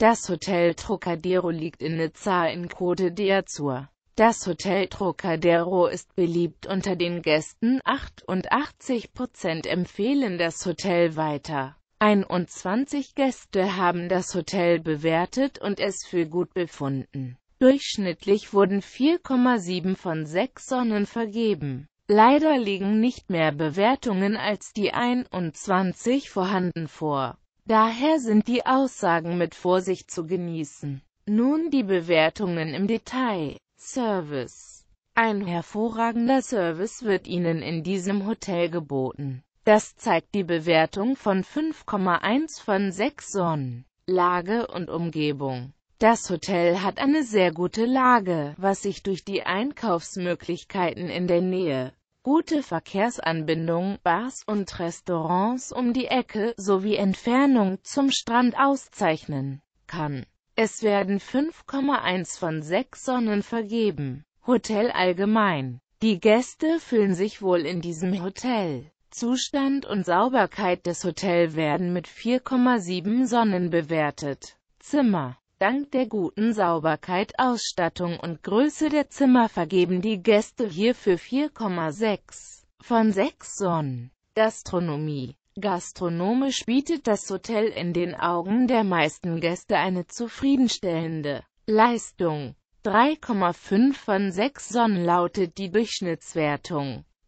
Das Hotel Trocadero liegt in Nizza in Côte d'Azur. Das Hotel Trocadero ist beliebt unter den Gästen, 88% empfehlen das Hotel weiter. 21 Gäste haben das Hotel bewertet und es für gut befunden. Durchschnittlich wurden 4,7 von 6 Sonnen vergeben. Leider liegen nicht mehr Bewertungen als die 21 vorhanden vor. Daher sind die Aussagen mit Vorsicht zu genießen. Nun die Bewertungen im Detail. Service. Ein hervorragender Service wird Ihnen in diesem Hotel geboten. Das zeigt die Bewertung von 5,1 von 6 Sonnen. Lage und Umgebung. Das Hotel hat eine sehr gute Lage, was sich durch die Einkaufsmöglichkeiten in der Nähe gute Verkehrsanbindung, Bars und Restaurants um die Ecke sowie Entfernung zum Strand auszeichnen kann. Es werden 5,1 von 6 Sonnen vergeben. Hotel allgemein. Die Gäste fühlen sich wohl in diesem Hotel. Zustand und Sauberkeit des Hotels werden mit 4,7 Sonnen bewertet. Zimmer Dank der guten Sauberkeit, Ausstattung und Größe der Zimmer vergeben die Gäste hierfür 4,6 von 6 Sonnen. Gastronomie Gastronomisch bietet das Hotel in den Augen der meisten Gäste eine zufriedenstellende Leistung. 3,5 von 6 Sonnen lautet die Durchschnittswertung.